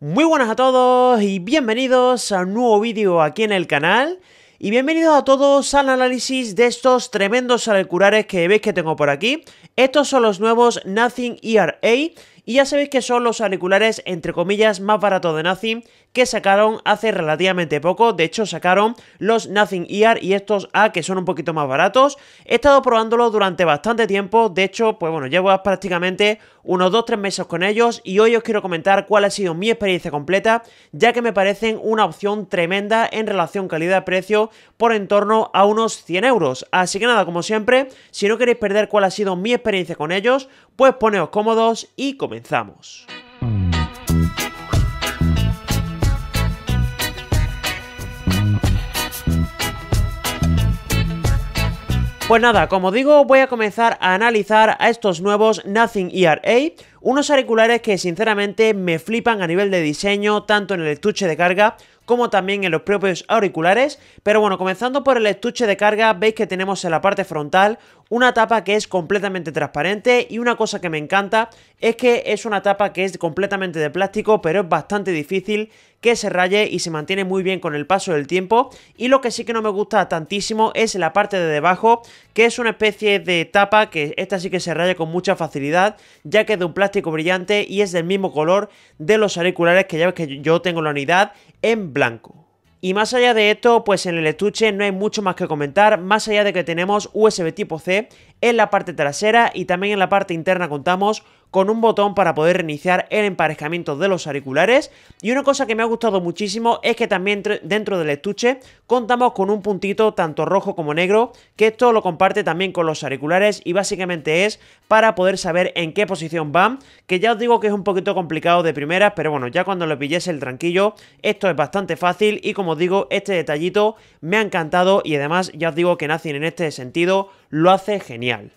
Muy buenas a todos y bienvenidos a un nuevo vídeo aquí en el canal y bienvenidos a todos al análisis de estos tremendos auriculares que veis que tengo por aquí. Estos son los nuevos Nothing ERA y ya sabéis que son los auriculares, entre comillas, más baratos de Nothing que sacaron hace relativamente poco. De hecho, sacaron los Nothing Ear y estos A, que son un poquito más baratos. He estado probándolos durante bastante tiempo. De hecho, pues bueno, llevo prácticamente unos 2-3 meses con ellos. Y hoy os quiero comentar cuál ha sido mi experiencia completa, ya que me parecen una opción tremenda en relación calidad-precio por en torno a unos 100 euros. Así que nada, como siempre, si no queréis perder cuál ha sido mi experiencia con ellos, pues poneos cómodos y comenzamos. Pues nada, como digo, voy a comenzar a analizar a estos nuevos Nothing ERA, unos auriculares que sinceramente me flipan a nivel de diseño, tanto en el estuche de carga como también en los propios auriculares. Pero bueno, comenzando por el estuche de carga, veis que tenemos en la parte frontal una tapa que es completamente transparente y una cosa que me encanta es que es una tapa que es completamente de plástico, pero es bastante difícil que se raye y se mantiene muy bien con el paso del tiempo. Y lo que sí que no me gusta tantísimo es la parte de debajo, que es una especie de tapa que esta sí que se raya con mucha facilidad, ya que es de un plástico brillante y es del mismo color de los auriculares que ya ves que yo tengo la unidad en blanco. Y más allá de esto, pues en el estuche no hay mucho más que comentar, más allá de que tenemos USB tipo C en la parte trasera y también en la parte interna contamos con un botón para poder reiniciar el emparejamiento de los auriculares. Y una cosa que me ha gustado muchísimo es que también dentro del estuche contamos con un puntito tanto rojo como negro, que esto lo comparte también con los auriculares y básicamente es para poder saber en qué posición van, que ya os digo que es un poquito complicado de primeras, pero bueno, ya cuando lo pilléis el tranquillo, esto es bastante fácil y como os digo, este detallito me ha encantado y además ya os digo que Nacin en este sentido lo hace genial.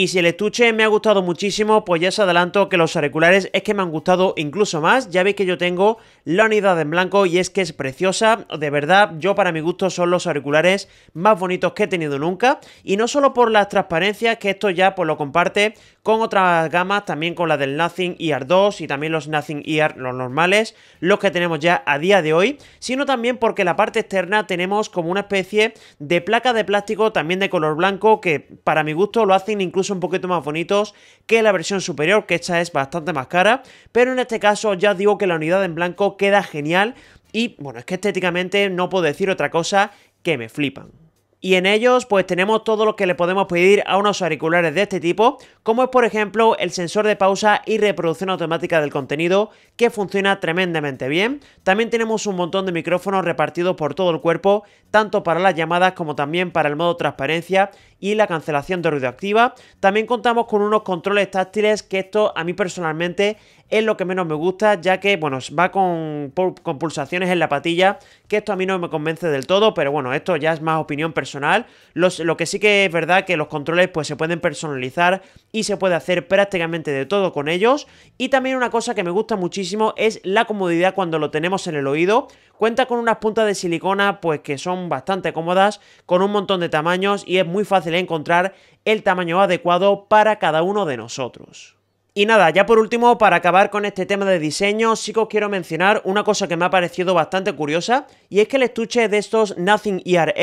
Y si el estuche me ha gustado muchísimo, pues ya os adelanto que los auriculares es que me han gustado incluso más. Ya veis que yo tengo la unidad en blanco y es que es preciosa. De verdad, yo para mi gusto son los auriculares más bonitos que he tenido nunca. Y no solo por las transparencias, que esto ya pues lo comparte con otras gamas, también con la del Nothing Ear 2 y también los Nothing Ear, los normales, los que tenemos ya a día de hoy, sino también porque la parte externa tenemos como una especie de placa de plástico también de color blanco que para mi gusto lo hacen incluso un poquito más bonitos que la versión superior, que esta es bastante más cara, pero en este caso ya digo que la unidad en blanco queda genial y bueno, es que estéticamente no puedo decir otra cosa que me flipan y en ellos pues tenemos todo lo que le podemos pedir a unos auriculares de este tipo, como es por ejemplo el sensor de pausa y reproducción automática del contenido, que funciona tremendamente bien. También tenemos un montón de micrófonos repartidos por todo el cuerpo, tanto para las llamadas como también para el modo transparencia y la cancelación de ruido activa. También contamos con unos controles táctiles que esto a mí personalmente es lo que menos me gusta, ya que, bueno, va con, pulsaciones en la patilla, que esto a mí no me convence del todo, pero bueno, esto ya es más opinión personal. lo que sí que es verdad que los controles pues se pueden personalizar y se puede hacer prácticamente de todo con ellos. Y también una cosa que me gusta muchísimo es la comodidad cuando lo tenemos en el oído. Cuenta con unas puntas de silicona pues que son bastante cómodas, con un montón de tamaños y es muy fácil encontrar el tamaño adecuado para cada uno de nosotros. Y nada, ya por último, para acabar con este tema de diseño, sí que os quiero mencionar una cosa que me ha parecido bastante curiosa, y es que el estuche de estos Nothing ERA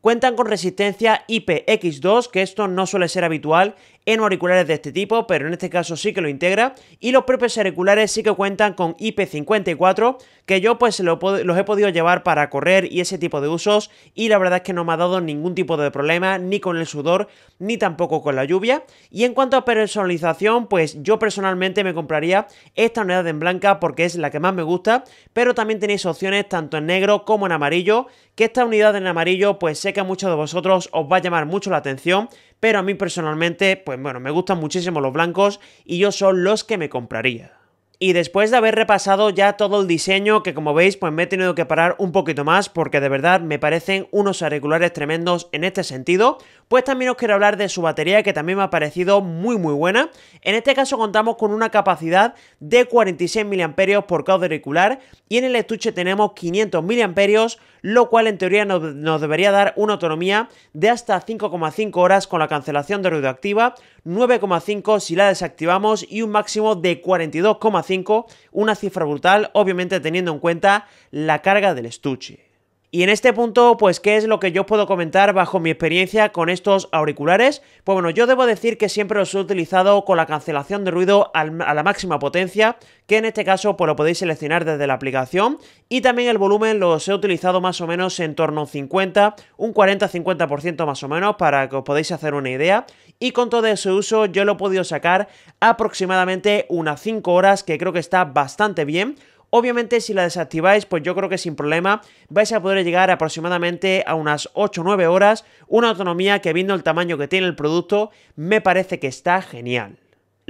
cuentan con resistencia IPX2, que esto no suele ser habitual en auriculares de este tipo, pero en este caso sí que lo integra. Y los propios auriculares sí que cuentan con IP54, que yo pues los he podido llevar para correr y ese tipo de usos. Y la verdad es que no me ha dado ningún tipo de problema, ni con el sudor, ni tampoco con la lluvia. Y en cuanto a personalización, pues yo personalmente me compraría esta unidad en blanca porque es la que más me gusta, pero también tenéis opciones tanto en negro como en amarillo, que esta unidad en amarillo pues sé que a muchos de vosotros os va a llamar mucho la atención pero a mí personalmente, pues bueno, me gustan muchísimo los blancos y yo son los que me compraría. Y después de haber repasado ya todo el diseño, que como veis pues me he tenido que parar un poquito más porque de verdad me parecen unos auriculares tremendos en este sentido, pues también os quiero hablar de su batería que también me ha parecido muy muy buena. En este caso contamos con una capacidad de 46 mAh por cauda auricular y en el estuche tenemos 500 mAh, lo cual en teoría nos, debería dar una autonomía de hasta 5,5 horas con la cancelación de ruido activa, 9,5 si la desactivamos y un máximo de 42,5, una cifra brutal obviamente teniendo en cuenta la carga del estuche. Y en este punto, pues, ¿qué es lo que yo puedo comentar bajo mi experiencia con estos auriculares? Pues bueno, yo debo decir que siempre los he utilizado con la cancelación de ruido a la máxima potencia, que en este caso pues lo podéis seleccionar desde la aplicación, y también el volumen los he utilizado más o menos en torno a un 50, un 40-50% más o menos, para que os podáis hacer una idea, y con todo ese uso yo lo he podido sacar aproximadamente unas 5 horas, que creo que está bastante bien, Obviamente si la desactiváis, pues yo creo que sin problema vais a poder llegar aproximadamente a unas 8 o 9 horas, una autonomía que viendo el tamaño que tiene el producto, me parece que está genial.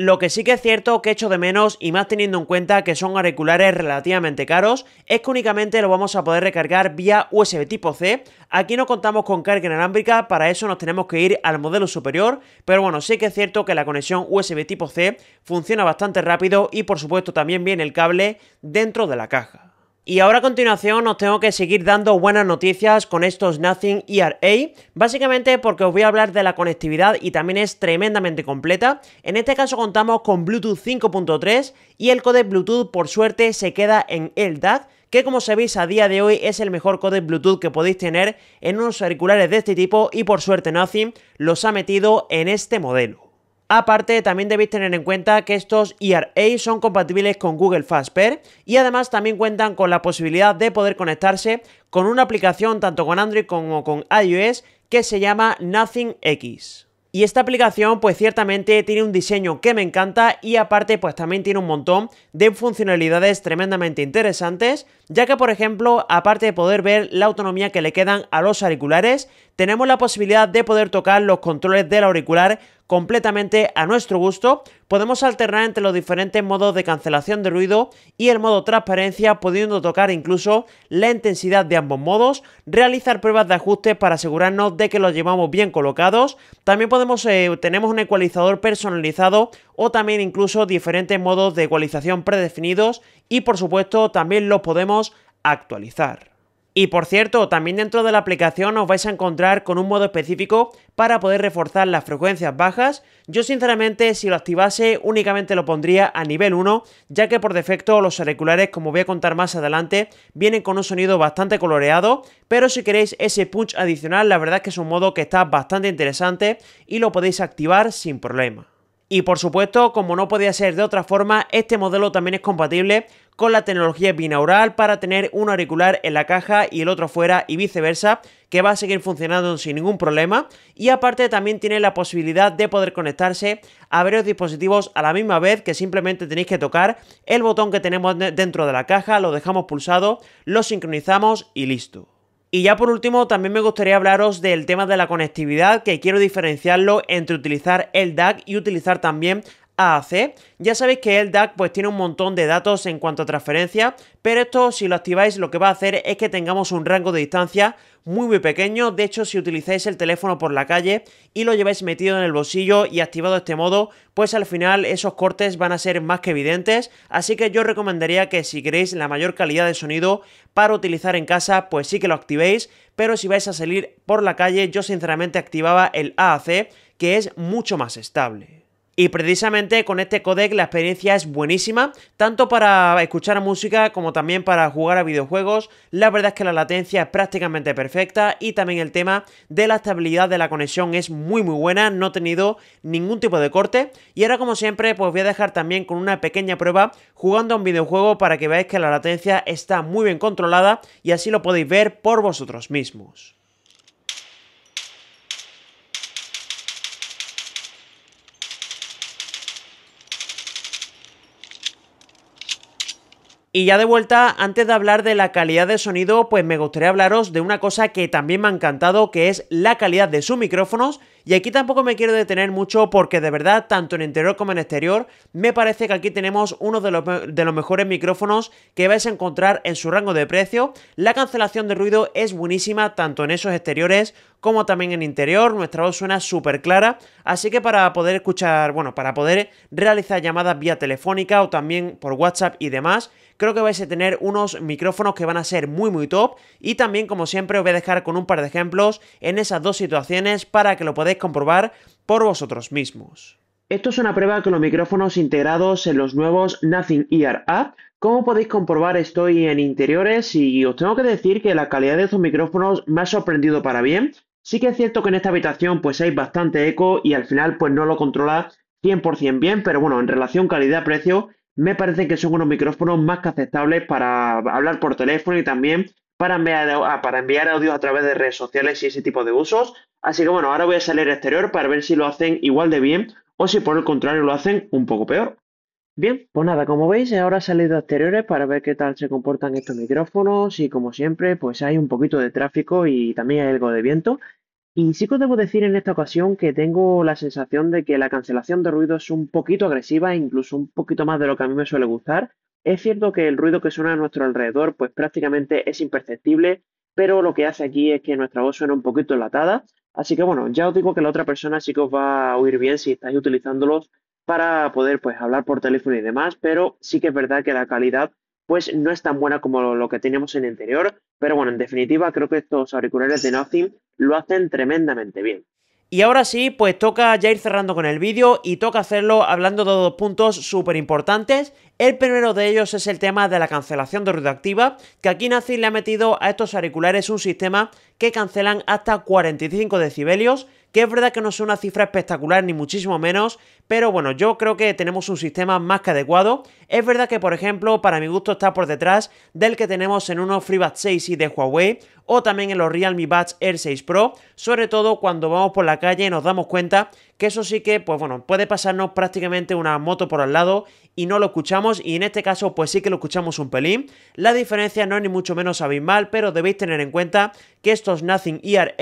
Lo que sí que es cierto que echo de menos, y más teniendo en cuenta que son auriculares relativamente caros, es que únicamente lo vamos a poder recargar vía USB tipo C. Aquí no contamos con carga inalámbrica, para eso nos tenemos que ir al modelo superior, pero bueno, sí que es cierto que la conexión USB tipo C funciona bastante rápido y por supuesto también viene el cable dentro de la caja. Y ahora a continuación os tengo que seguir dando buenas noticias con estos Nothing ERA, básicamente porque os voy a hablar de la conectividad y también es tremendamente completa. En este caso contamos con Bluetooth 5.3 y el code Bluetooth por suerte se queda en el que como sabéis a día de hoy es el mejor codec Bluetooth que podéis tener en unos auriculares de este tipo y por suerte Nothing los ha metido en este modelo. Aparte, también debéis tener en cuenta que estos ERA son compatibles con Google Pair y además también cuentan con la posibilidad de poder conectarse con una aplicación tanto con Android como con iOS que se llama Nothing X. Y esta aplicación pues ciertamente tiene un diseño que me encanta y aparte pues también tiene un montón de funcionalidades tremendamente interesantes, ya que por ejemplo, aparte de poder ver la autonomía que le quedan a los auriculares, tenemos la posibilidad de poder tocar los controles del auricular completamente a nuestro gusto, podemos alternar entre los diferentes modos de cancelación de ruido y el modo transparencia, pudiendo tocar incluso la intensidad de ambos modos, realizar pruebas de ajuste para asegurarnos de que los llevamos bien colocados, también podemos, eh, tenemos un ecualizador personalizado o también incluso diferentes modos de ecualización predefinidos y por supuesto también los podemos actualizar. Y por cierto, también dentro de la aplicación os vais a encontrar con un modo específico para poder reforzar las frecuencias bajas. Yo sinceramente si lo activase únicamente lo pondría a nivel 1, ya que por defecto los auriculares, como voy a contar más adelante, vienen con un sonido bastante coloreado, pero si queréis ese punch adicional, la verdad es que es un modo que está bastante interesante y lo podéis activar sin problema. Y por supuesto, como no podía ser de otra forma, este modelo también es compatible con la tecnología binaural para tener un auricular en la caja y el otro fuera y viceversa, que va a seguir funcionando sin ningún problema. Y aparte también tiene la posibilidad de poder conectarse a varios dispositivos a la misma vez que simplemente tenéis que tocar el botón que tenemos dentro de la caja, lo dejamos pulsado, lo sincronizamos y listo. Y ya por último, también me gustaría hablaros del tema de la conectividad, que quiero diferenciarlo entre utilizar el DAC y utilizar también AAC. Ya sabéis que el DAC pues tiene un montón de datos en cuanto a transferencia pero esto si lo activáis lo que va a hacer es que tengamos un rango de distancia muy muy pequeño. De hecho, si utilizáis el teléfono por la calle y lo lleváis metido en el bolsillo y activado este modo, pues al final esos cortes van a ser más que evidentes. Así que yo recomendaría que si queréis la mayor calidad de sonido para utilizar en casa, pues sí que lo activéis. Pero si vais a salir por la calle, yo sinceramente activaba el AAC, que es mucho más estable. Y precisamente con este codec la experiencia es buenísima, tanto para escuchar música como también para jugar a videojuegos. La verdad es que la latencia es prácticamente perfecta y también el tema de la estabilidad de la conexión es muy muy buena, no he tenido ningún tipo de corte. Y ahora como siempre pues voy a dejar también con una pequeña prueba jugando a un videojuego para que veáis que la latencia está muy bien controlada y así lo podéis ver por vosotros mismos. Y ya de vuelta, antes de hablar de la calidad de sonido, pues me gustaría hablaros de una cosa que también me ha encantado, que es la calidad de sus micrófonos. Y aquí tampoco me quiero detener mucho porque de verdad, tanto en interior como en exterior, me parece que aquí tenemos uno de los, mejores micrófonos que vais a encontrar en su rango de precio. La cancelación de ruido es buenísima tanto en esos exteriores como también en interior. Nuestra voz suena súper clara, así que para poder escuchar, bueno, para poder realizar llamadas vía telefónica o también por WhatsApp y demás, creo que vais a tener unos micrófonos que van a ser muy muy top y también como siempre os voy a dejar con un par de ejemplos en esas dos situaciones para que lo podáis comprobar por vosotros mismos. Esto es una prueba con los micrófonos integrados en los nuevos Nothing Ear App. Como podéis comprobar estoy en interiores y os tengo que decir que la calidad de estos micrófonos me ha sorprendido para bien. Sí que es cierto que en esta habitación pues hay bastante eco y al final pues no lo controla 100% bien, pero bueno, en relación calidad-precio me parece que son unos micrófonos más que aceptables para hablar por teléfono y también para enviar, ah, para enviar audios a través de redes sociales y ese tipo de usos. Así que bueno, ahora voy a salir al exterior para ver si lo hacen igual de bien o si por el contrario lo hacen un poco peor. Bien, pues nada, como veis, ahora he salido a exteriores para ver qué tal se comportan estos micrófonos y como siempre, pues hay un poquito de tráfico y también hay algo de viento, y sí que os debo decir en esta ocasión que tengo la sensación de que la cancelación de ruido es un poquito agresiva, incluso un poquito más de lo que a mí me suele gustar. Es cierto que el ruido que suena a nuestro alrededor pues prácticamente es imperceptible, pero lo que hace aquí es que nuestra voz suena un poquito enlatada. Así que bueno, ya os digo que la otra persona sí que os va a oír bien si estáis utilizándolos para poder pues hablar por teléfono y demás, pero sí que es verdad que la calidad pues no es tan buena como lo que teníamos en el interior, pero bueno, en definitiva creo que estos auriculares de Nothing lo hacen tremendamente bien. Y ahora sí, pues toca ya ir cerrando con el vídeo y toca hacerlo hablando de dos puntos súper importantes. El primero de ellos es el tema de la cancelación de ruido activa, que aquí Nazi le ha metido a estos auriculares un sistema que cancelan hasta 45 decibelios que es verdad que no es una cifra espectacular ni muchísimo menos, pero bueno, yo creo que tenemos un sistema más que adecuado. Es verdad que, por ejemplo, para mi gusto está por detrás del que tenemos en unos FreeBuds 6 y de Huawei o también en los Realme Buds Air 6 Pro, sobre todo cuando vamos por la calle y nos damos cuenta que eso sí que, pues bueno, puede pasarnos prácticamente una moto por al lado y no lo escuchamos y en este caso pues sí que lo escuchamos un pelín. La diferencia no es ni mucho menos abismal, pero debéis tener en cuenta que estos Nothing ERA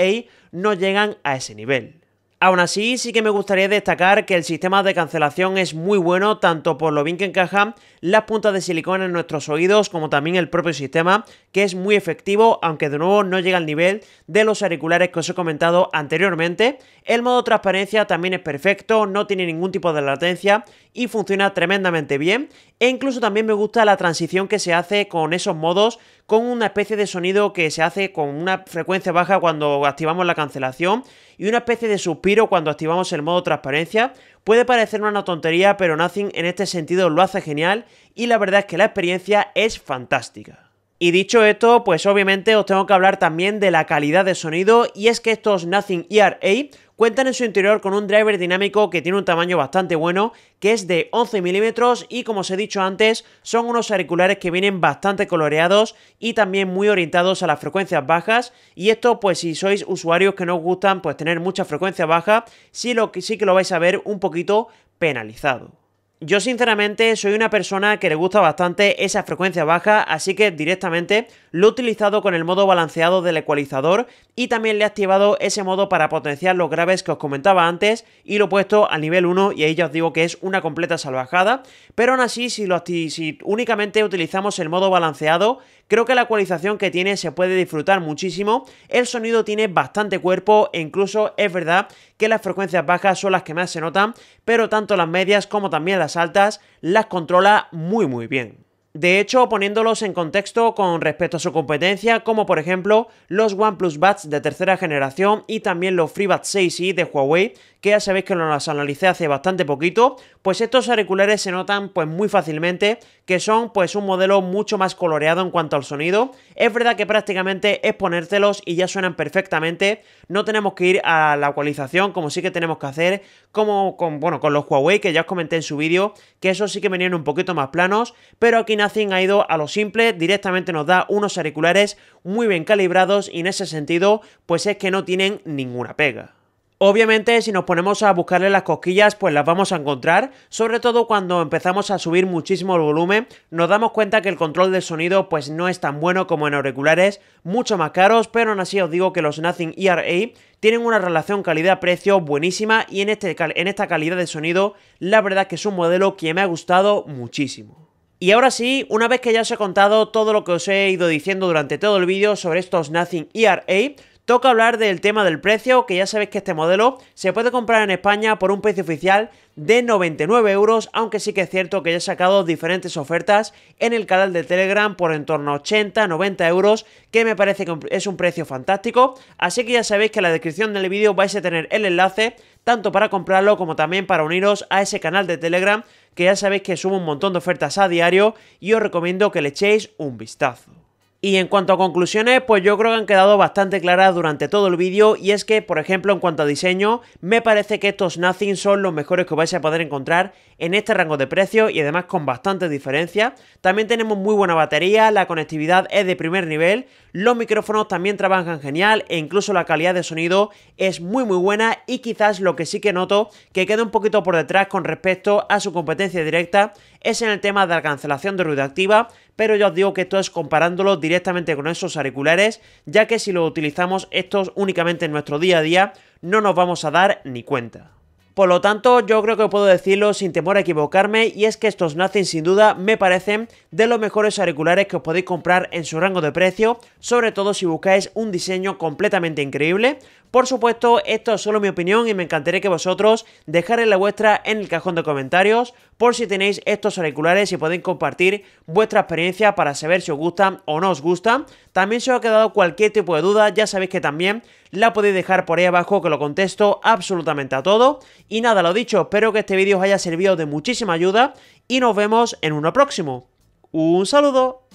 no llegan a ese nivel. Aún así, sí que me gustaría destacar que el sistema de cancelación es muy bueno tanto por lo bien que encaja las puntas de silicona en nuestros oídos, como también el propio sistema, que es muy efectivo, aunque de nuevo no llega al nivel de los auriculares que os he comentado anteriormente. El modo transparencia también es perfecto, no tiene ningún tipo de latencia y funciona tremendamente bien. E incluso también me gusta la transición que se hace con esos modos, con una especie de sonido que se hace con una frecuencia baja cuando activamos la cancelación y una especie de suspiro cuando activamos el modo transparencia. Puede parecer una tontería, pero Nothing en este sentido lo hace genial y la verdad es que la experiencia es fantástica. Y dicho esto, pues obviamente os tengo que hablar también de la calidad de sonido y es que estos Nothing ERA cuentan en su interior con un driver dinámico que tiene un tamaño bastante bueno, que es de 11 milímetros y como os he dicho antes, son unos auriculares que vienen bastante coloreados y también muy orientados a las frecuencias bajas y esto pues si sois usuarios que no os gustan pues tener mucha frecuencia baja, sí, lo sí que lo vais a ver un poquito penalizado. Yo sinceramente soy una persona que le gusta bastante esa frecuencia baja, así que directamente lo he utilizado con el modo balanceado del ecualizador y también le he activado ese modo para potenciar los graves que os comentaba antes y lo he puesto al nivel 1 y ahí ya os digo que es una completa salvajada, pero aún así si, si únicamente utilizamos el modo balanceado Creo que la ecualización que tiene se puede disfrutar muchísimo, el sonido tiene bastante cuerpo e incluso es verdad que las frecuencias bajas son las que más se notan, pero tanto las medias como también las altas las controla muy muy bien. De hecho, poniéndolos en contexto con respecto a su competencia, como por ejemplo los OnePlus Buds de tercera generación y también los FreeBuds 6i de Huawei, que ya sabéis que los analicé hace bastante poquito, pues estos auriculares se notan pues muy fácilmente que son pues un modelo mucho más coloreado en cuanto al sonido. Es verdad que prácticamente es ponértelos y ya suenan perfectamente, no tenemos que ir a la ecualización como sí que tenemos que hacer como con bueno, con los Huawei que ya os comenté en su vídeo, que esos sí que venían un poquito más planos, pero aquí Nothing ha ido a lo simple, directamente nos da unos auriculares muy bien calibrados y en ese sentido pues es que no tienen ninguna pega. Obviamente si nos ponemos a buscarle las cosquillas pues las vamos a encontrar, sobre todo cuando empezamos a subir muchísimo el volumen nos damos cuenta que el control del sonido pues no es tan bueno como en auriculares mucho más caros, pero aún así os digo que los Nothing ERA tienen una relación calidad-precio buenísima y en, este, en esta calidad de sonido la verdad que es un modelo que me ha gustado muchísimo. Y ahora sí, una vez que ya os he contado todo lo que os he ido diciendo durante todo el vídeo sobre estos Nothing ERA, Toca hablar del tema del precio, que ya sabéis que este modelo se puede comprar en España por un precio oficial de 99 euros, aunque sí que es cierto que ya he sacado diferentes ofertas en el canal de Telegram por en torno a 80-90 euros, que me parece que es un precio fantástico. Así que ya sabéis que en la descripción del vídeo vais a tener el enlace, tanto para comprarlo como también para uniros a ese canal de Telegram, que ya sabéis que subo un montón de ofertas a diario y os recomiendo que le echéis un vistazo. Y en cuanto a conclusiones, pues yo creo que han quedado bastante claras durante todo el vídeo y es que, por ejemplo, en cuanto a diseño, me parece que estos Nothing son los mejores que vais a poder encontrar en este rango de precio y además con bastantes diferencias. También tenemos muy buena batería, la conectividad es de primer nivel, los micrófonos también trabajan genial e incluso la calidad de sonido es muy muy buena y quizás lo que sí que noto que queda un poquito por detrás con respecto a su competencia directa es en el tema de la cancelación de ruido activa, pero yo os digo que esto es comparándolo directamente con esos auriculares, ya que si lo utilizamos estos únicamente en nuestro día a día no nos vamos a dar ni cuenta. Por lo tanto, yo creo que puedo decirlo sin temor a equivocarme y es que estos nacen sin duda me parecen de los mejores auriculares que os podéis comprar en su rango de precio, sobre todo si buscáis un diseño completamente increíble, por supuesto, esto es solo mi opinión y me encantaría que vosotros dejaréis la vuestra en el cajón de comentarios por si tenéis estos auriculares y podéis compartir vuestra experiencia para saber si os gustan o no os gustan. También si os ha quedado cualquier tipo de duda, ya sabéis que también la podéis dejar por ahí abajo que lo contesto absolutamente a todo. Y nada, lo dicho, espero que este vídeo os haya servido de muchísima ayuda y nos vemos en uno próximo. Un saludo.